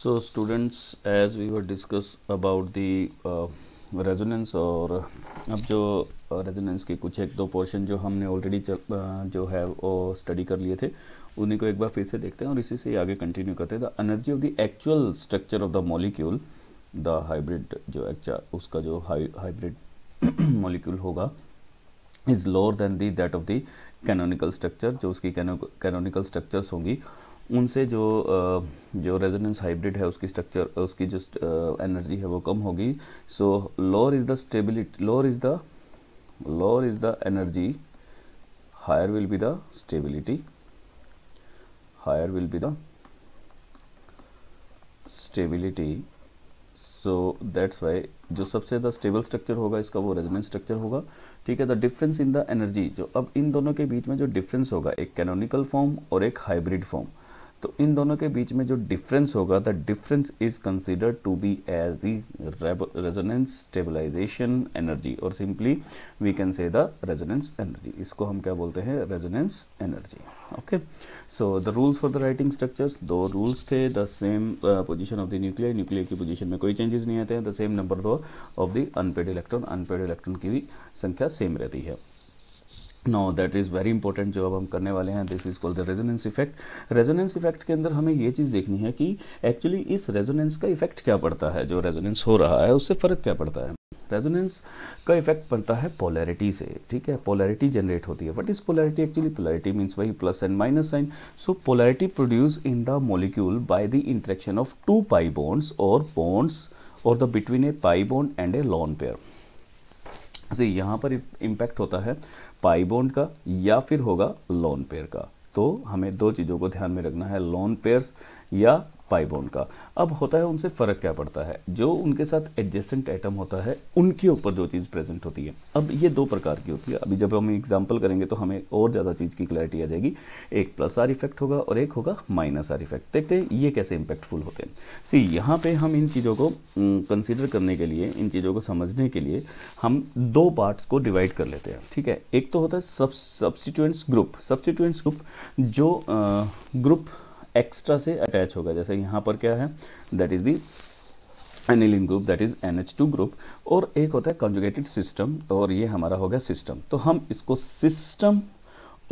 so students as we were discuss about the resonance uh, और uh, अब जो resonance uh, के कुछ एक दो पोर्शन जो हमने ऑलरेडी uh, जो है वो स्टडी कर लिए थे उन्हीं को एक बार फिर से देखते हैं और इसी से आगे कंटिन्यू करते हैं the energy of the actual structure of the molecule the hybrid जो एक्चा अच्छा, उसका जो हाइब्रिड मॉलिक्यूल होगा is lower than that of the canonical structure जो उसकी कैनोनिकल स्ट्रक्चर्स होंगी उनसे जो जो रेजोनेंस हाइब्रिड है उसकी स्ट्रक्चर उसकी जो एनर्जी है वो कम होगी so lower is the stability lower is the lower is the energy higher will be the stability higher will be the stability so that's why जो सबसे ज़्यादा स्टेबल स्ट्रक्चर होगा इसका वो रेजोनेंस स्ट्रक्चर होगा ठीक है the difference in the energy जो अब इन दोनों के बीच में जो डिफरेंस होगा एक कैनोनिकल फॉर्म और एक हाइब्रिड फॉर्म तो इन दोनों के बीच में जो डिफरेंस होगा the difference is consider to be as the resonance stabilization energy और simply we can say the resonance energy इसको हम क्या बोलते हैं resonance energy okay so the rules for the writing structures दो रूल्स थे the same position of the nuclear nuclear की position में कोई चेंजेस नहीं आते हैं द सेम नंबर दो of the unpaired electron unpaired electron की भी संख्या सेम रहती है no that is very important जो अब हम करने वाले हैं this is called the resonance effect resonance effect के अंदर हमें ये चीज़ देखनी है कि एक्चुअली इस रेजोनेंस का इफेक्ट क्या पड़ता है जो रेजोनेंस हो रहा है उससे फ़र्क क्या पड़ता है रेजोनेंस का इफेक्ट पड़ता है पोलैरिटी से ठीक है पोलैरिटी जनरेट होती है what is polarity actually polarity means वही plus and minus sign so polarity produce in the molecule by the interaction of two pi bonds और बोन्स और the between a pi bond and a lone pair से यहाँ पर impact होता है pi bond का या फिर होगा लोन पेयर का तो हमें दो चीज़ों को ध्यान में रखना है लोन पेयर्स या पाइबोन का अब होता है उनसे फ़र्क क्या पड़ता है जो उनके साथ एडजेसेंट एटम होता है उनके ऊपर जो चीज़ प्रेजेंट होती है अब ये दो प्रकार की होती है अभी जब हम एग्जाम्पल करेंगे तो हमें और ज़्यादा चीज़ की क्लैरिटी आ जाएगी एक प्लस आर इफेक्ट होगा और एक होगा माइनस आर इफेक्ट देखते हैं ये कैसे इम्पैक्टफुल होते हैं सी यहाँ पर हम इन चीज़ों को कंसिडर करने के लिए इन चीज़ों को समझने के लिए हम दो पार्ट्स को डिवाइड कर लेते हैं ठीक है एक तो होता है सब सब्सिट्यूएंट्स ग्रुप सब्सिट्यूएंट्स ग्रुप जो ग्रुप एक्स्ट्रा से अटैच होगा जैसे यहाँ पर क्या है that is the aniline group that is N H two group और एक होता है कॉन्जुगेटेड सिस्टम और ये हमारा हो गया सिस्टम तो हम इसको सिस्टम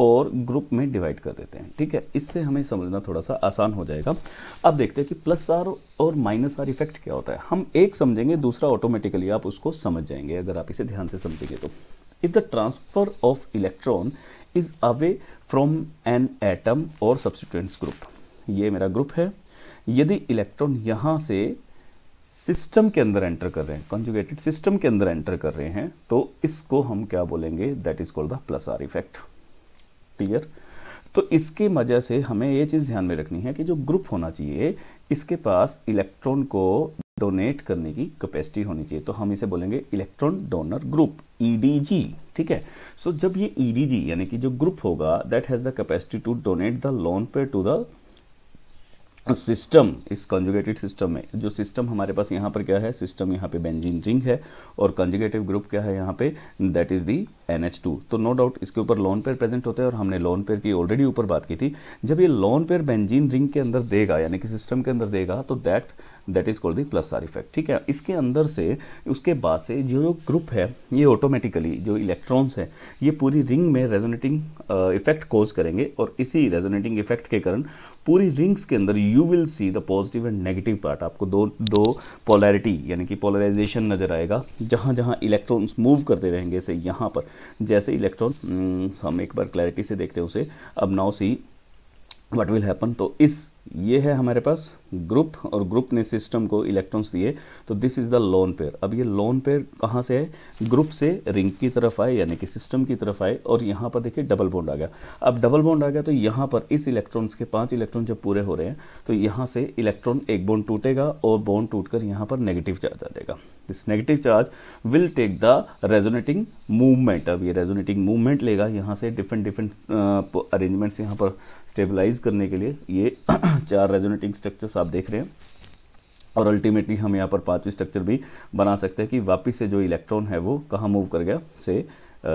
और ग्रुप में डिवाइड कर देते हैं ठीक है इससे हमें समझना थोड़ा सा आसान हो जाएगा अब देखते हैं कि प्लस आर और माइनस आर इफेक्ट क्या होता है हम एक समझेंगे दूसरा ऑटोमेटिकली आप उसको समझ जाएंगे अगर आप इसे ध्यान से समझेंगे तो if the transfer of electron is away from an atom और सब्सिट्यूएंट्स ग्रुप ये मेरा ग्रुप है यदि इलेक्ट्रॉन यहाँ से सिस्टम के अंदर एंटर कर रहे हैं कॉन्जुगेटेड सिस्टम के अंदर एंटर कर रहे हैं तो इसको हम क्या बोलेंगे that is called the plus R effect clear तो इसके वजह से हमें ये चीज़ ध्यान में रखनी है कि जो ग्रुप होना चाहिए इसके पास इलेक्ट्रॉन को डोनेट करने की कैपेसिटी होनी चाहिए तो हम इसे बोलेंगे electron donor group EDG e ठीक है सो so, जब ये ईडीजी e यानी कि जो ग्रुप होगा that has the capacity to donate the lone pair to the system तो इस कंजुगेटेड सिस्टम में जो सिस्टम हमारे पास यहाँ पर क्या है सिस्टम यहाँ पे बेंजीन रिंग है और कॉन्जुगेटिव ग्रुप क्या है यहाँ पे that is the N two तो नो डाउट इसके ऊपर लॉन पेयर प्रेजेंट होते हैं और हमने लॉन पेयर की ऑलरेडी ऊपर बात की थी जब ये लॉन पेयर बेंजीन रिंग के अंदर देगा यानी कि सिस्टम के अंदर देगा तो that that is called the plus R effect ठीक है इसके अंदर से उसके बाद से जो जो ग्रुप है ये ऑटोमेटिकली जो इलेक्ट्रॉन्स हैं ये पूरी रिंग में रेजोनेटिंग इफेक्ट कोज करेंगे और इसी रेजोनेटिंग इफेक्ट के कारण पूरी रिंग्स के अंदर you will see the positive and negative part आपको दो दो पोलैरिटी यानी कि पोलराइजेशन नज़र आएगा जहाँ जहाँ इलेक्ट्रॉन्स मूव करते रहेंगे से यहाँ पर जैसे इलेक्ट्रॉन हम्म, हम एक बार क्लैरिटी से देखते हैं उसे अब now see what will happen तो इस ये है हमारे पास ग्रुप और ग्रुप ने सिस्टम को इलेक्ट्रॉन्स दिए तो this is the lone pair अब ये लोन पेयर कहाँ से है ग्रुप से रिंग की तरफ आए यानी कि सिस्टम की तरफ आए और यहाँ पर देखिए डबल बॉन्ड आ गया अब डबल बॉन्ड आ गया तो यहाँ पर इस इलेक्ट्रॉन्स के पांच इलेक्ट्रॉन जब पूरे हो रहे हैं तो यहाँ से इलेक्ट्रॉन एक बॉन्ड टूटेगा और बॉन्ड टूट कर यहाँ पर नेगेटिव चार्ज आ जाएगा this negative charge will take the resonating movement अब ये रेजोनेटिंग मूवमेंट लेगा यहाँ से डिफरेंट डिफरेंट अरेंजमेंट्स यहाँ पर स्टेबलाइज करने के लिए ये चार रेजोनेटिंग स्ट्रक्चर्स आप देख रहे हैं और अल्टीमेटली हम यहाँ पर पांचवी स्ट्रक्चर भी बना सकते हैं कि वापस से जो इलेक्ट्रॉन है वो कहाँ मूव कर गया से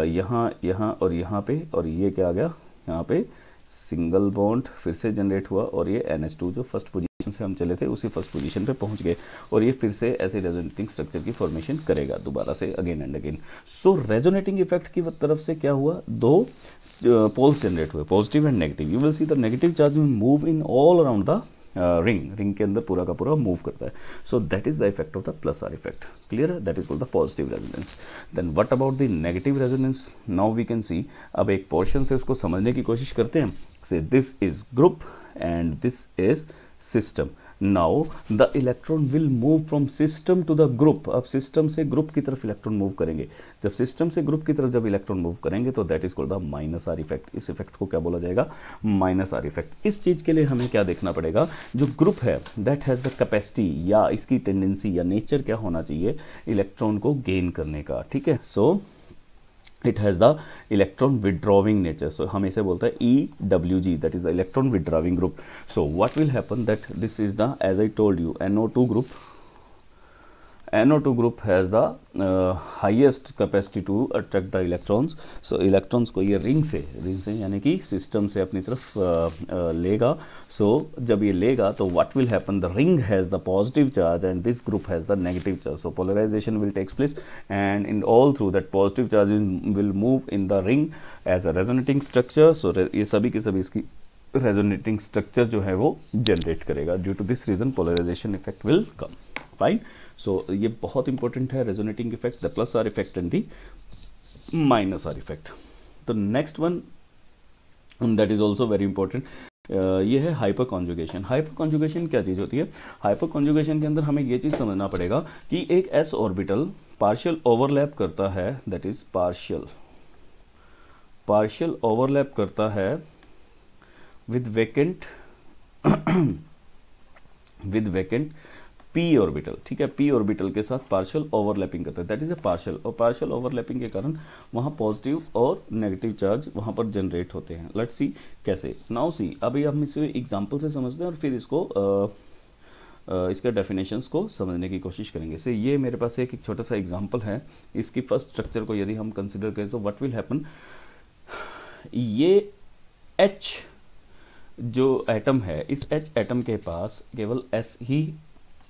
यहाँ यहाँ और यहाँ पे और ये क्या आ गया यहाँ पे सिंगल बॉन्ड फिर से जनरेट हुआ और ये एन जो फर्स्ट पोजीशन से हम चले थे उसी फर्स्ट पोजीशन पे पहुंच गए और ये फिर से ऐसे रेजोनेटिंग स्ट्रक्चर की फॉर्मेशन करेगा दोबारा से again and again so resonating effect की तरफ से क्या हुआ दो पोल्स जनरेट हुए positive and negative you will see the negative charge move in all around the ring uh, ring के अंदर पूरा का पूरा मूव करता है so that is the effect of the plus R effect clear that is called the positive resonance then what about the negative resonance now we can see अब एक portion से उसको समझने की कोशिश करते हैं say this is group and this is system now the electron will move from system to the group अब सिस्टम से ग्रुप की तरफ इलेक्ट्रॉन मूव करेंगे जब सिस्टम से ग्रुप की तरफ जब इलेक्ट्रॉन मूव करेंगे तो that is called the minus R effect इस इफेक्ट को क्या बोला जाएगा माइनस आर इफेक्ट इस चीज़ के लिए हमें क्या देखना पड़ेगा जो ग्रुप है दैट हैज़ द कैपेसिटी या इसकी टेंडेंसी या नेचर क्या होना चाहिए इलेक्ट्रॉन को गेन करने का ठीक है सो so, it has the electron withdrawing nature so hum say bolte hai ewg that is the electron withdrawing group so what will happen that this is the as i told you no2 group NO2 group has the uh, highest capacity to attract the electrons. So electrons को ये ring से ring से यानी कि system से अपनी तरफ uh, uh, लेगा so, जब ये लेगा तो what will happen the ring has the positive charge and this group has the negative charge. So polarization will takes place and in all through that positive charge will move in the ring as a resonating structure. So ये सभी के सभी इसकी resonating structure जो है वो generate करेगा Due to this reason polarization effect will come. स्पाइन सो ये बहुत इंपॉर्टेंट है resonating effect the plus R effect and the minus R effect तो next one that is also very important ये है हाइपर कॉन्जुगेशन हाइपर कॉन्जुगेशन क्या चीज़ होती है हाइपर कॉन्जुगेशन के अंदर हमें यह चीज़ समझना पड़ेगा कि एक एस ऑर्बिटल पार्शियल ओवरलैप करता है that is partial partial overlap करता है with vacant with vacant P orbital ठीक है पी ऑर्बिटल के साथ पार्शियल ओवरलैपिंग करता है दैट इज ए पार्शियल और पार्शियल ओवरलैपिंग के कारण वहाँ पॉजिटिव और नेगेटिव चार्ज वहाँ पर जनरेट होते हैं लेट्स सी कैसे नाउ सी अभी हम इसे एग्जाम्पल से समझते हैं और फिर इसको आ, इसके डेफिनेशंस को समझने की कोशिश करेंगे से ये मेरे पास एक छोटा सा एग्जाम्पल है इसकी फर्स्ट स्ट्रक्चर को यदि हम कंसिडर करें तो व्हाट विल हैपन ये एच जो एटम है इस एच एटम के पास केवल एस ही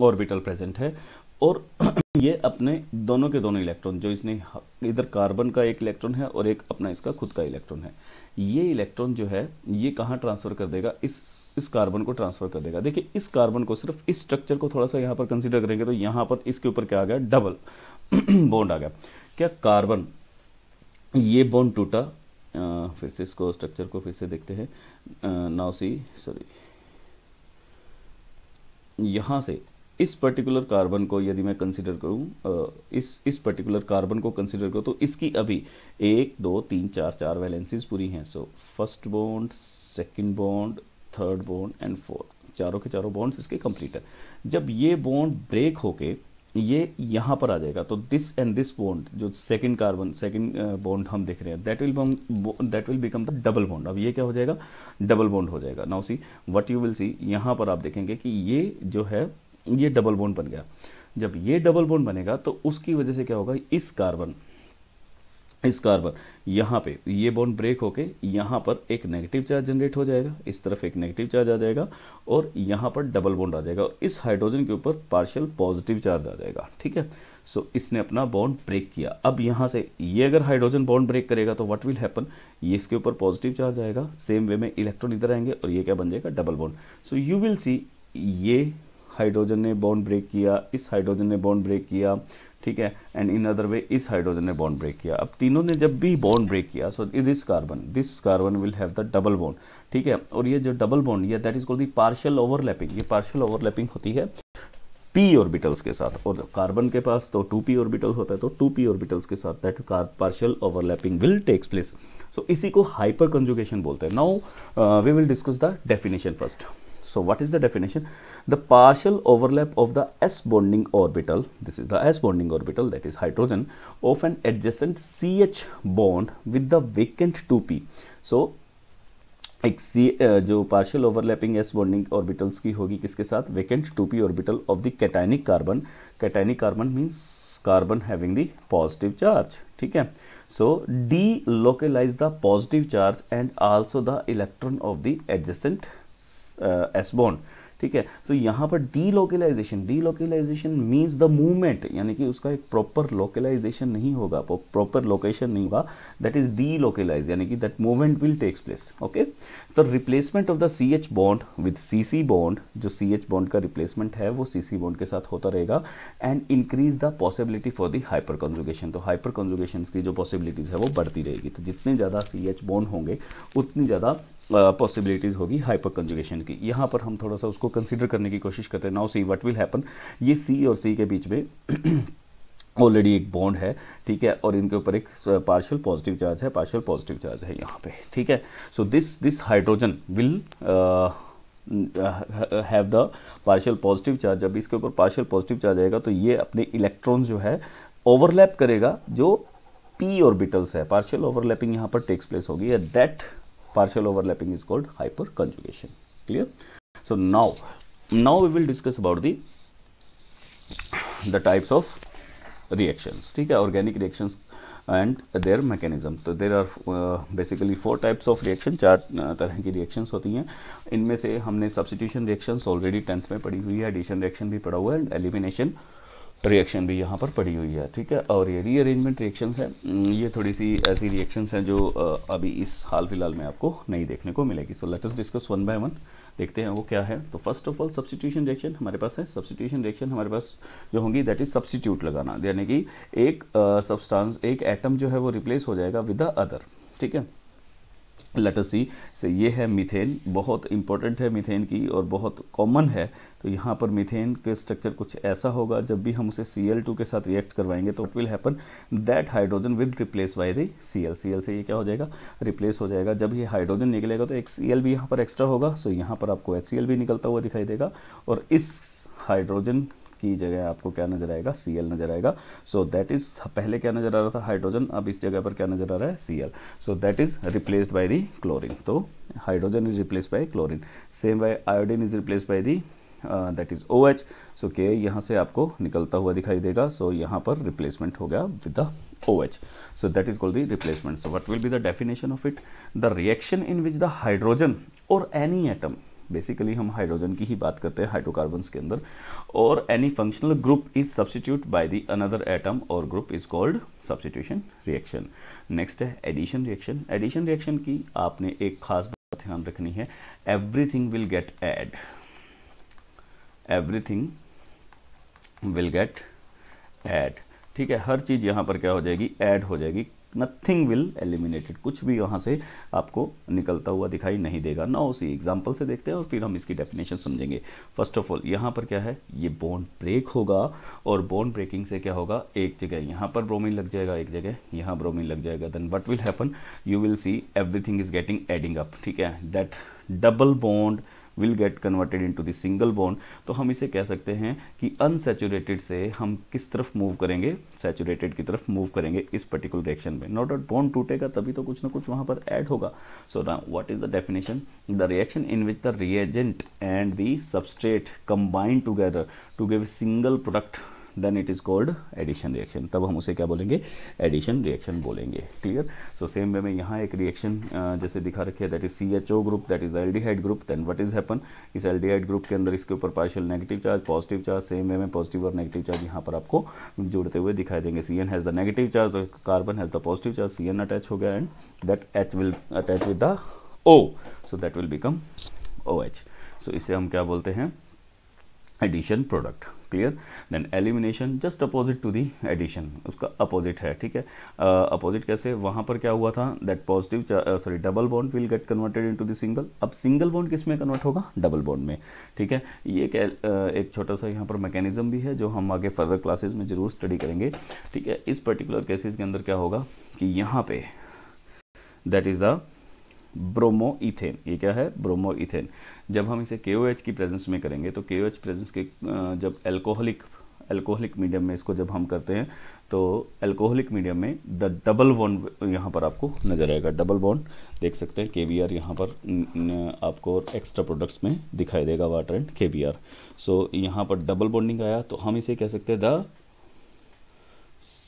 ऑर्बिटल प्रेजेंट है और ये अपने दोनों के दोनों इलेक्ट्रॉन जो इसने इधर कार्बन का एक इलेक्ट्रॉन है और एक अपना इसका खुद का इलेक्ट्रॉन है ये इलेक्ट्रॉन जो है ये कहाँ ट्रांसफ़र कर देगा इस इस कार्बन को ट्रांसफ़र कर देगा देखिए इस कार्बन को सिर्फ इस स्ट्रक्चर को थोड़ा सा यहाँ पर कंसिडर करेंगे तो यहाँ पर इसके ऊपर क्या आ गया डबल बॉन्ड आ गया क्या कार्बन ये बॉन्ड टूटा फिर से इसको स्ट्रक्चर को फिर से देखते हैं नाउसी सॉरी यहां से इस पर्टिकुलर कार्बन को यदि मैं कंसिडर करूं इस इस पर्टिकुलर कार्बन को कंसिडर करूं तो इसकी अभी एक दो तीन चार चार वैलेंसीज पूरी हैं so first bond second bond third bond and fourth चारों के चारों बॉन्ड्स इसके कंप्लीट है जब ये बॉन्ड ब्रेक होके ये यहाँ पर आ जाएगा तो दिस एंड दिस बॉन्ड जो सेकंड कार्बन सेकंड बॉन्ड हम देख रहे हैं that will that will become the double bond अब ये क्या हो जाएगा डबल बॉन्ड हो जाएगा now see what you will see यहाँ पर आप देखेंगे कि ये जो है ये डबल बोन बन गया जब ये डबल बोन बनेगा तो उसकी वजह से क्या होगा इस कार्बन इस कार्बन यहाँ पे ये बॉन्ड ब्रेक होके यहाँ पर एक नेगेटिव चार्ज जनरेट हो जाएगा इस तरफ एक नेगेटिव चार्ज आ जाएगा और यहाँ पर डबल बॉन्ड आ जाएगा और इस हाइड्रोजन के ऊपर पार्शियल पॉजिटिव चार्ज आ जाएगा ठीक है सो so, इसने अपना बॉन्ड ब्रेक किया अब यहाँ से ये अगर हाइड्रोजन बॉन्ड ब्रेक करेगा तो व्हाट विल हैपन ये इसके ऊपर पॉजिटिव चार्ज आएगा सेम वे में इलेक्ट्रॉन इधर आएंगे और ये क्या बन जाएगा double bond so you will see ये हाइड्रोजन ने बॉन्ड ब्रेक किया इस हाइड्रोजन ने बॉन्ड ब्रेक किया ठीक है एंड इन अदर वे इस हाइड्रोजन ने बॉन्ड ब्रेक किया अब तीनों ने जब भी बॉन्ड ब्रेक किया so this carbon this carbon will have the double bond ठीक है और ये जो डबल बॉन्ड या that is called the partial overlapping ये पार्शियल ओवरलैपिंग होती है पी ऑर्बिटल्स के साथ और कार्बन के पास तो टू पी ऑर्बिटल होता है तो टू पी ऑर्बिटल्स के साथ that partial overlapping will takes place so इसी को हाइपर कंजुगेशन बोलते हैं now we will discuss the definition first So what is the definition? The partial overlap of the s bonding orbital, this is the s bonding orbital that is hydrogen, of an adjacent CH bond with the vacant 2p. So एक C जो partial overlapping S bonding orbitals की होगी किसके साथ vacant two P orbital of the cationic carbon cationic carbon means carbon having the positive charge ठीक है so delocalize the positive charge and also the electron of the adjacent S uh, bond ठीक है so यहां यहाँ पर de delocalization de means the movement यानी कि उसका एक प्रॉपर लोकलाइजेशन नहीं होगा प्रॉपर लोकेशन नहीं होगा दैट इज डी यानी कि that movement will takes place okay तो replacement of the C H bond with C C bond जो सी एच बॉन्ड का रिप्लेसमेंट है वो सी सी बॉन्ड के साथ होता रहेगा and increase the possibility for the hyperconjugation तो हाइपर कंजुगेशन की जो पॉसिबिलिटीज़ है वो बढ़ती रहेगी तो जितने ज़्यादा सी एच बॉन्ड होंगे उतनी ज़्यादा पॉसिबिलिटीज़ होगी हाइपर कंजुगेशन की यहाँ पर हम थोड़ा सा उसको कंसिडर करने की कोशिश करते हैं now see what will happen ये सी और सी के बीच में ऑलरेडी एक बॉन्ड है ठीक है और इनके ऊपर एक पार्शियल पॉजिटिव चार्ज है पार्शियल पॉजिटिव चार्ज है यहाँ पे ठीक है so this this hydrogen will have the partial positive charge जब इसके ऊपर पार्शियल पॉजिटिव चार्ज आएगा तो ये अपने इलेक्ट्रॉन जो है ओवरलैप करेगा जो पी ऑर्बिटल्स है पार्शियल ओवरलैपिंग यहाँ पर टेक्स प्लेस होगी that partial overlapping is called hyperconjugation clear so now now we will discuss about the the types of reactions theek hai organic reactions and their mechanism so there are uh, basically four types of reaction char uh, tarah ki reactions hoti hain inme se humne substitution reactions already 10th mein padhi hui hai addition reaction bhi padha hua hai and elimination uh, reaction भी यहाँ पर पड़ी हुई है ठीक है और ये रीअरेंजमेंट रिएक्शंस हैं ये थोड़ी सी ऐसी रिएक्शंस हैं जो अभी इस हाल फिलहाल में आपको नहीं देखने को मिलेगी so let's discuss one by one देखते हैं वो क्या है तो first of all substitution reaction हमारे पास है सब्सिट्यूशन रिएक्शन हमारे पास जो होंगी दैट इज सब्सिट्यूट लगाना यानी कि एक uh, एक एटम जो है वो रिप्लेस हो जाएगा विद द अदर ठीक है लेटसी से ये है मीथेन बहुत इंपॉर्टेंट है मीथेन की और बहुत कॉमन है तो यहाँ पर मीथेन के स्ट्रक्चर कुछ ऐसा होगा जब भी हम उसे सी एल टू के साथ रिएक्ट करवाएंगे तो it will happen that hydrogen with replace by the C L C L से ये क्या हो जाएगा रिप्लेस हो जाएगा जब ये हाइड्रोजन निकलेगा तो एक सी एल भी यहाँ पर एक्स्ट्रा होगा सो यहाँ पर आपको एच सी एल भी निकलता हुआ दिखाई देगा और इस हाइड्रोजन की जगह आपको क्या नजर आएगा सी नजर आएगा सो दैट इज पहले क्या नजर आ रहा था हाइड्रोजन अब इस जगह पर क्या नजर आ रहा है C so that is replaced by the chlorine तो hydrogen is replace by chlorine same by iodine is replace by the that is O H so के यहाँ से आपको निकलता हुआ दिखाई देगा सो so, यहाँ पर रिप्लेसमेंट हो गया with the O H so that is called the replacement so what will be the definition of it the reaction in which the hydrogen और एनी एटम बेसिकली हम हाइड्रोजन की ही बात करते हैं हाइड्रोकार्बन्स के अंदर और any functional group is substitute by the another atom और group is called substitution reaction next है एडिशन रिएक्शन एडिशन रिएक्शन की आपने एक खास बात ध्यान रखनी है everything will get add everything will get add ठीक है हर चीज़ यहां पर क्या हो जाएगी एड हो जाएगी नथिंग विल एलिमिनेटेड कुछ भी यहाँ से आपको निकलता हुआ दिखाई नहीं देगा ना उसी एग्जाम्पल से देखते हैं और फिर हम इसकी डेफिनेशन समझेंगे फर्स्ट ऑफ ऑल यहाँ पर क्या है ये बॉन्ड ब्रेक होगा और बॉन्ड ब्रेकिंग से क्या होगा एक जगह यहाँ पर ब्रोमिन लग जाएगा एक जगह यहाँ ब्रोमिन लग जाएगा then what will happen you will see everything is getting adding up ठीक है that double bond will get converted into the single bond तो हम इसे कह सकते हैं कि अनसेचुरेटेड से हम किस तरफ मूव करेंगे सेचुरेटेड की तरफ मूव करेंगे इस पर्टिकुलर रिएक्शन में नॉट डॉट बॉन्ड टूटेगा तभी तो कुछ ना कुछ वहाँ पर ऐड होगा सो ना what is the definition the reaction in which the reagent and the substrate combined together to give single product then it is called addition reaction तब हम उसे क्या बोलेंगे एडिशन रिएक्शन बोलेंगे क्लियर सो सेम वे में यहाँ एक reaction जैसे दिखा रखे that is C H O group that is L aldehyde group then what is happen इस एल्डिहाइड ग्रुप के अंदर इसके ऊपर partial negative charge positive charge same way में पॉजिटिव और नेगेटिव चार्ज यहाँ पर आपको जुड़ते हुए दिखाई देंगे C N has the negative charge carbon has the positive charge C N attach हो गया and that H will attach with the O so that will become O H so इसे हम क्या बोलते हैं addition product clear then elimination just opposite to the addition उसका अपोजिट है ठीक है अपोजिट uh, कैसे वहां पर क्या हुआ था that positive sorry double bond will get converted into the single अब सिंगल बॉन्ड किस में कन्वर्ट होगा डबल बॉन्ड में ठीक है ये एक, एक छोटा सा यहाँ पर मैकेनिज्म भी है जो हम आगे फर्दर क्लासेज में जरूर स्टडी करेंगे ठीक है इस पर्टिकुलर केसेज के अंदर क्या होगा कि यहाँ पे that is the bromoethane ये क्या है ब्रोमो इथेन जब हम इसे के की प्रेजेंस में करेंगे तो के प्रेजेंस के जब एल्कोहलिक एल्कोहलिक मीडियम में इसको जब हम करते हैं तो एल्कोहलिक मीडियम में द डबल बॉन्ड यहाँ पर आपको नजर आएगा डबल बॉन्ड देख सकते हैं के वी आर यहाँ पर आपको एक्स्ट्रा प्रोडक्ट्स में दिखाई देगा water and K B R so यहाँ पर डबल बॉन्डिंग आया तो हम इसे कह सकते हैं द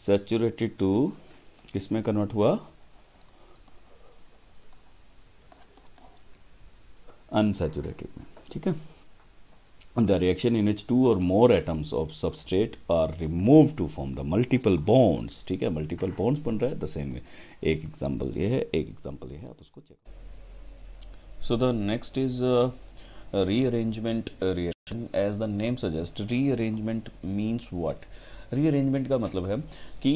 सेचुरेटेड टू किस में कन्वर्ट हुआ अनसेचुरेटेड में ठीक है the reaction in which two और more atoms of substrate are remove to form the multiple bonds ठीक है मल्टीपल बॉन्ड्स बन रहे हैं द सेम वे एक एग्जाम्पल ये है एक एग्जाम्पल ये है आप उसको check so the next is rearrangement reaction as the name suggest rearrangement means what rearrangement का मतलब है कि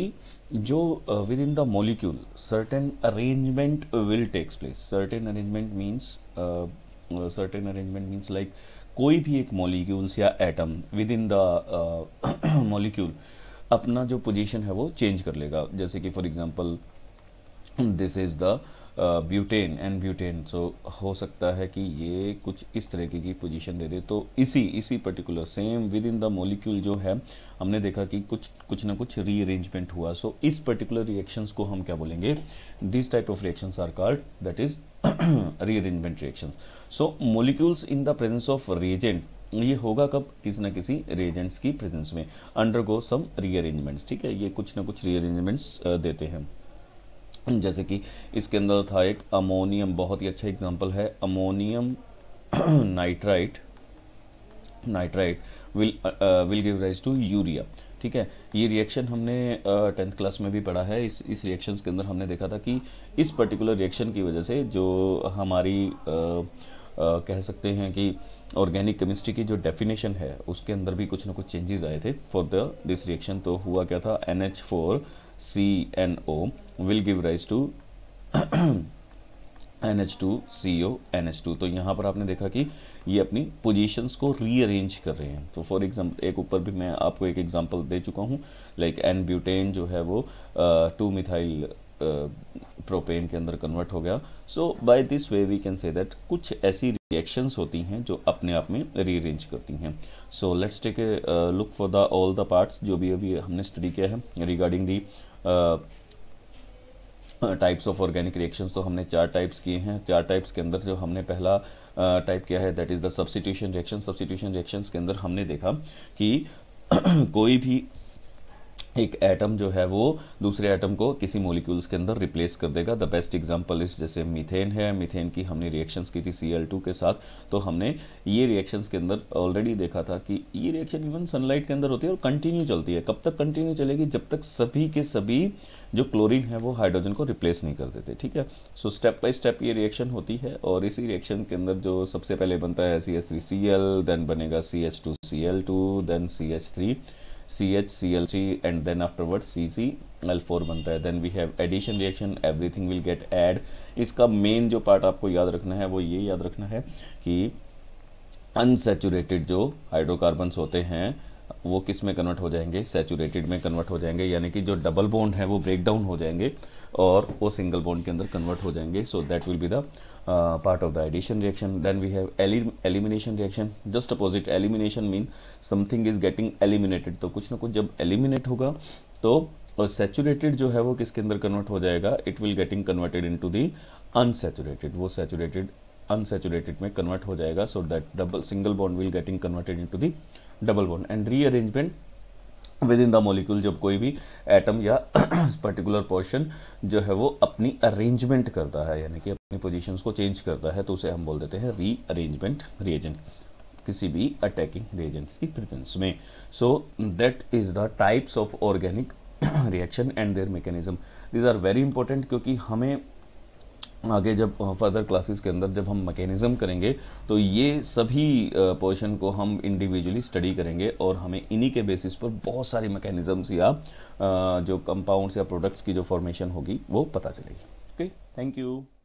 जो within the molecule certain arrangement will takes place certain arrangement means certain arrangement means like कोई भी एक molecules या atom within the molecule अपना जो पोजीशन है वो चेंज कर लेगा जैसे कि for example this is the butane and butane so हो सकता है कि ये कुछ इस तरीके की पोजीशन दे दे तो इसी इसी particular same within the molecule जो है हमने देखा कि कुछ कुछ ना कुछ रीअरेंजमेंट हुआ सो so, इस पर्टिकुलर रिएक्शंस को हम क्या बोलेंगे this type of reactions are called that is rearrangement reaction so molecules in the presence of reagent ये होगा कब किसी ना किसी रिएजेंट्स की प्रेजेंस में अंडरगो सम रीअरेंजमेंट्स ठीक है ये कुछ ना कुछ रीअरेंजमेंट्स देते हैं जैसे कि इसके अंदर था एक अमोनियम बहुत ही अच्छा एग्जाम्पल है ammonium nitrite nitrite will will give rise to urea ठीक है ये रिएक्शन हमने टेंथ uh, क्लास में भी पढ़ा है इस इस रिएक्शंस के अंदर हमने देखा था कि इस पर्टिकुलर रिएक्शन की वजह से जो हमारी आ, आ, कह सकते हैं कि ऑर्गेनिक केमिस्ट्री की जो डेफिनेशन है उसके अंदर भी कुछ ना कुछ चेंजेस आए थे फॉर द दिस रिएक्शन तो हुआ क्या था N H four C N O will give rise to N H two C O N H two तो यहाँ पर आपने देखा कि ये अपनी पोजीशंस को रीअरेंज कर रहे हैं तो फॉर एग्जांपल एक ऊपर भी मैं आपको एक एग्जांपल दे चुका हूँ लाइक एन ब्यूटेन जो है वो टू मिथाइल प्रोपेन के अंदर कन्वर्ट हो गया so by this way we can say that कुछ ऐसी रिएक्शंस होती हैं जो अपने आप में रीअरेंज करती हैं so let's take a look for the all the parts जो भी अभी हमने स्टडी किया है regarding the types of organic reactions तो हमने चार टाइप्स किए हैं चार टाइप्स के अंदर जो हमने पहला टाइप uh, किया है that is the substitution reaction substitution reactions के अंदर हमने देखा कि कोई भी एक एटम जो है वो दूसरे एटम को किसी मोलिक्यूल्स के अंदर रिप्लेस कर देगा द बेस्ट एग्जांपल इस जैसे मीथेन है मीथेन की हमने रिएक्शंस की थी सी के साथ तो हमने ये रिएक्शंस के अंदर ऑलरेडी देखा था कि ये रिएक्शन इवन सनलाइट के अंदर होती है और कंटिन्यू चलती है कब तक कंटिन्यू चलेगी जब तक सभी के सभी जो क्लोरीन है वो हाइड्रोजन को रिप्लेस नहीं कर देते ठीक है सो स्टेप बाई स्टेप ये रिएक्शन होती है और इसी रिएक्शन के अंदर जो सबसे पहले बनता है C H three C L then बनेगा C H two C L two then C H three C H C L C and then afterward C C L four बनता है then we have addition reaction everything will get add इसका main जो part आपको याद रखना है वो ये याद रखना है कि अनसेचुरेटेड जो हाइड्रोकार्बन्स होते हैं वो किस में कन्वर्ट हो जाएंगे सेचुरेटेड में कन्वर्ट हो जाएंगे यानी कि जो डबल बॉन्ड है वो ब्रेक डाउन हो जाएंगे और वो सिंगल बॉन्ड के अंदर कन्वर्ट हो जाएंगे so that will be the Uh, part of the addition reaction then we have elim elimination reaction just opposite elimination mean something is getting eliminated to kuch na kuch jab eliminate hoga to तो और saturated जो है वो किसके अंदर convert हो जाएगा it will getting converted into the unsaturated वो सेचुरेटेड अनसेचुरेटेड में कन्वर्ट हो जाएगा so that double single bond will getting converted into the double bond and rearrangement within the molecule जब कोई भी atom या particular portion जो है वो अपनी अरेंजमेंट करता है यानी कि अपनी पोजीशंस को चेंज करता है तो उसे हम बोल देते हैं रीअरेंजमेंट रिएजेंट किसी भी अटैकिंग रिएजेंट्स की प्रेजेंस में so that is the types of organic reaction and their mechanism these are very important क्योंकि हमें आगे जब फर्दर क्लासेस के अंदर जब हम मैकेनिज्म करेंगे तो ये सभी पोर्शन को हम इंडिविजुअली स्टडी करेंगे और हमें इन्हीं के बेसिस पर बहुत सारी मैकेनिज्म्स या जो कंपाउंड्स या प्रोडक्ट्स की जो फॉर्मेशन होगी वो पता चलेगी ओके थैंक यू